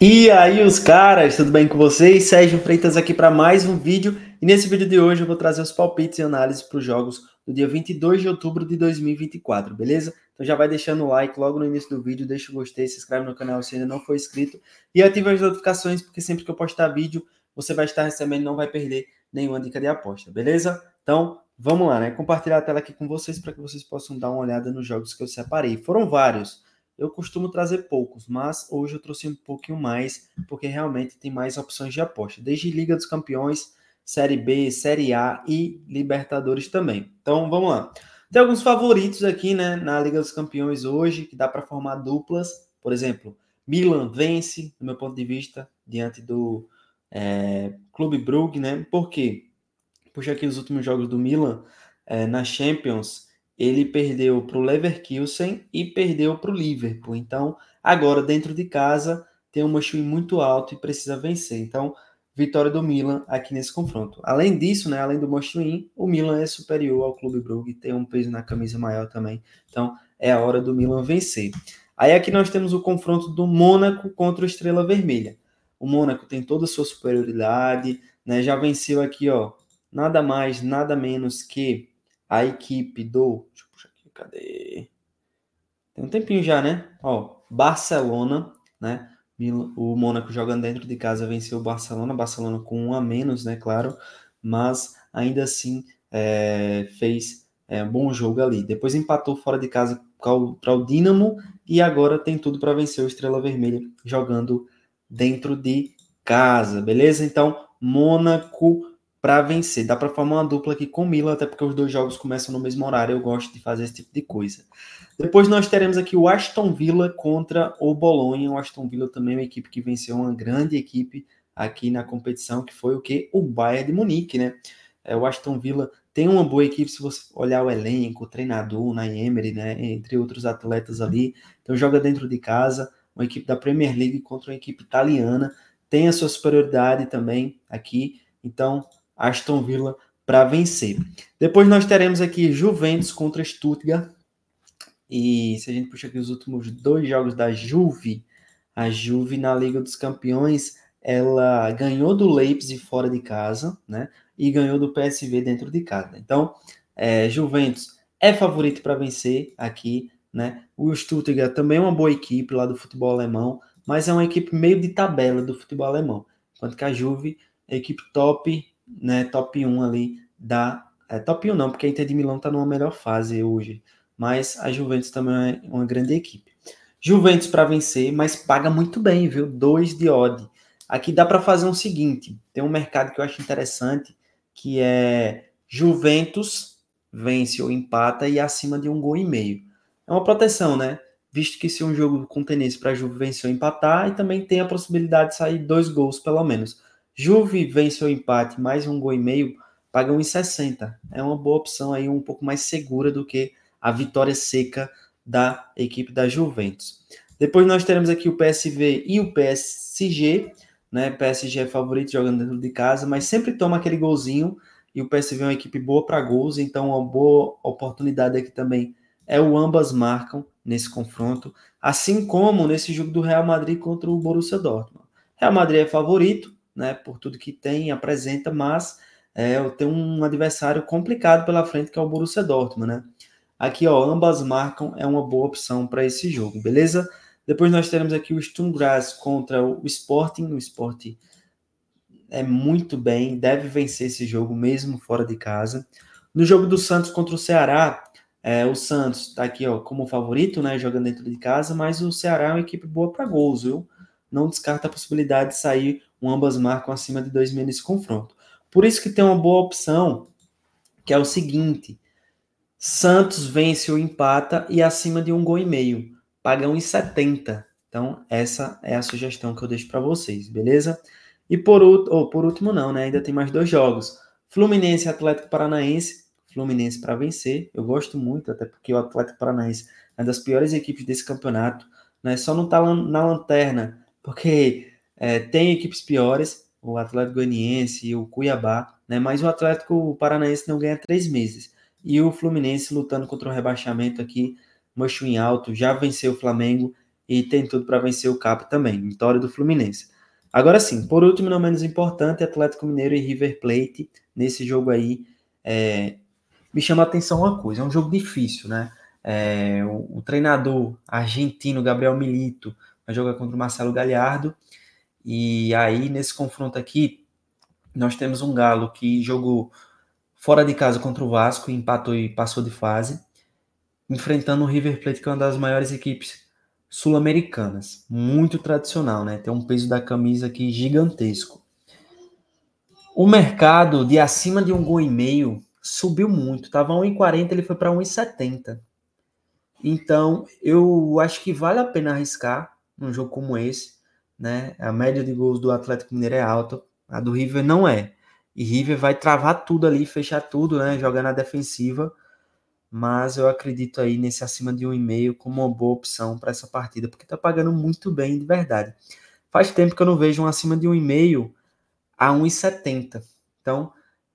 E aí, os caras, tudo bem com vocês? Sérgio Freitas aqui para mais um vídeo. E nesse vídeo de hoje eu vou trazer os palpites e análises para os jogos do dia 22 de outubro de 2024, beleza? Então já vai deixando o like logo no início do vídeo, deixa o gostei, se inscreve no canal se ainda não for inscrito e ativa as notificações, porque sempre que eu postar vídeo, você vai estar recebendo e não vai perder nenhuma dica de aposta, beleza? Então, vamos lá, né? Compartilhar a tela aqui com vocês para que vocês possam dar uma olhada nos jogos que eu separei. Foram vários. Eu costumo trazer poucos, mas hoje eu trouxe um pouquinho mais, porque realmente tem mais opções de aposta, desde Liga dos Campeões, Série B, Série A e Libertadores também. Então vamos lá. Tem alguns favoritos aqui, né, na Liga dos Campeões hoje, que dá para formar duplas. Por exemplo, Milan vence, do meu ponto de vista, diante do é, Clube Brugge, né? Por quê? Puxa aqui os últimos jogos do Milan é, na Champions ele perdeu para o Leverkusen e perdeu para o Liverpool. Então, agora dentro de casa, tem um Manchin muito alto e precisa vencer. Então, vitória do Milan aqui nesse confronto. Além disso, né, além do Manchin, o Milan é superior ao Clube Brugge, tem um peso na camisa maior também. Então, é a hora do Milan vencer. Aí aqui nós temos o confronto do Mônaco contra o Estrela Vermelha. O Mônaco tem toda a sua superioridade, né, já venceu aqui, ó, nada mais, nada menos que a equipe do. Deixa eu puxar aqui, cadê? Tem um tempinho já, né? Ó, Barcelona, né? O Mônaco jogando dentro de casa venceu o Barcelona, Barcelona com um a menos, né? Claro, mas ainda assim é, fez é, um bom jogo ali. Depois empatou fora de casa para o Dinamo e agora tem tudo para vencer o Estrela Vermelha jogando dentro de casa, beleza? Então, Mônaco para vencer. Dá para formar uma dupla aqui com Milan, até porque os dois jogos começam no mesmo horário. Eu gosto de fazer esse tipo de coisa. Depois nós teremos aqui o Aston Villa contra o Bolonha. O Aston Villa também é uma equipe que venceu uma grande equipe aqui na competição, que foi o que? O Bayern de Munique, né? É, o Aston Villa tem uma boa equipe se você olhar o elenco, o treinador, na Emery, né? Entre outros atletas ali. Então joga dentro de casa, uma equipe da Premier League contra uma equipe italiana. Tem a sua superioridade também aqui. Então, Aston Villa para vencer. Depois nós teremos aqui Juventus contra Stuttgart. E se a gente puxa aqui os últimos dois jogos da Juve, a Juve na Liga dos Campeões, ela ganhou do Leipzig fora de casa, né? E ganhou do PSV dentro de casa. Então, é, Juventus é favorito para vencer aqui, né? O Stuttgart também é uma boa equipe lá do futebol alemão, mas é uma equipe meio de tabela do futebol alemão. Enquanto que a Juve, é equipe top né, top 1 ali da. É, top 1 não, porque a Inter de Milão está numa melhor fase hoje. Mas a Juventus também é uma grande equipe. Juventus para vencer, mas paga muito bem, viu? 2 de odd. Aqui dá para fazer o um seguinte: tem um mercado que eu acho interessante, que é Juventus vence ou empata e é acima de um gol e meio. É uma proteção, né? Visto que se é um jogo com tenência para Juventus vencer ou empatar, e também tem a possibilidade de sair dois gols, pelo menos. Juve vence o empate, mais um gol e meio, paga 1,60. É uma boa opção aí, um pouco mais segura do que a vitória seca da equipe da Juventus. Depois nós teremos aqui o PSV e o PSG, né? PSG é favorito jogando dentro de casa, mas sempre toma aquele golzinho e o PSV é uma equipe boa para gols, então uma boa oportunidade aqui também é o ambas marcam nesse confronto, assim como nesse jogo do Real Madrid contra o Borussia Dortmund. Real Madrid é favorito, né, por tudo que tem, apresenta, mas é, tem um adversário complicado pela frente que é o Borussia Dortmund, né? Aqui, ó, ambas marcam, é uma boa opção para esse jogo, beleza? Depois nós teremos aqui o Sturm Graz contra o Sporting, o Sporting é muito bem, deve vencer esse jogo mesmo fora de casa. No jogo do Santos contra o Ceará, é, o Santos está aqui ó, como favorito, né, jogando dentro de casa, mas o Ceará é uma equipe boa para gols, viu? não descarta a possibilidade de sair um ambas marcam acima de 2,5 nesse confronto. Por isso que tem uma boa opção, que é o seguinte: Santos vence ou empata e acima de um gol e meio, paga 1,70. Então, essa é a sugestão que eu deixo para vocês, beleza? E por, oh, por último, não, né? Ainda tem mais dois jogos. Fluminense e Atlético Paranaense. Fluminense para vencer. Eu gosto muito, até porque o Atlético Paranaense é uma das piores equipes desse campeonato. Né? Só não está na lanterna porque é, tem equipes piores, o Atlético Goianiense e o Cuiabá, né? Mas o Atlético Paranaense não ganha três meses. E o Fluminense lutando contra o rebaixamento aqui, mancho em alto, já venceu o Flamengo e tem tudo para vencer o Cap também. Vitória do Fluminense. Agora sim, por último, não menos importante, Atlético Mineiro e River Plate. Nesse jogo aí, é, me chama a atenção uma coisa: é um jogo difícil, né? É, o, o treinador argentino Gabriel Milito vai jogar contra o Marcelo Galhardo. E aí, nesse confronto aqui, nós temos um Galo que jogou fora de casa contra o Vasco, empatou e passou de fase, enfrentando o River Plate, que é uma das maiores equipes sul-americanas. Muito tradicional, né? Tem um peso da camisa aqui gigantesco. O mercado de acima de um gol e meio subiu muito. Estava 1,40, ele foi para 1,70. Então, eu acho que vale a pena arriscar num jogo como esse, né? A média de gols do Atlético Mineiro é alta, a do River não é. E River vai travar tudo ali, fechar tudo, né? Jogar na defensiva. Mas eu acredito aí nesse acima de um e meio como uma boa opção para essa partida, porque tá pagando muito bem de verdade. Faz tempo que eu não vejo um acima de um e meio a 1,70. Então,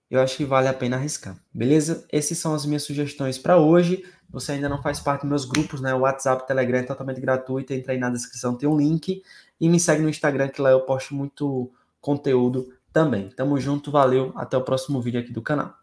eu acho que vale a pena arriscar. Beleza? Essas são as minhas sugestões para hoje você ainda não faz parte dos meus grupos, né? O WhatsApp, Telegram é totalmente gratuito, entra aí na descrição, tem um link. E me segue no Instagram, que lá eu posto muito conteúdo também. Tamo junto, valeu, até o próximo vídeo aqui do canal.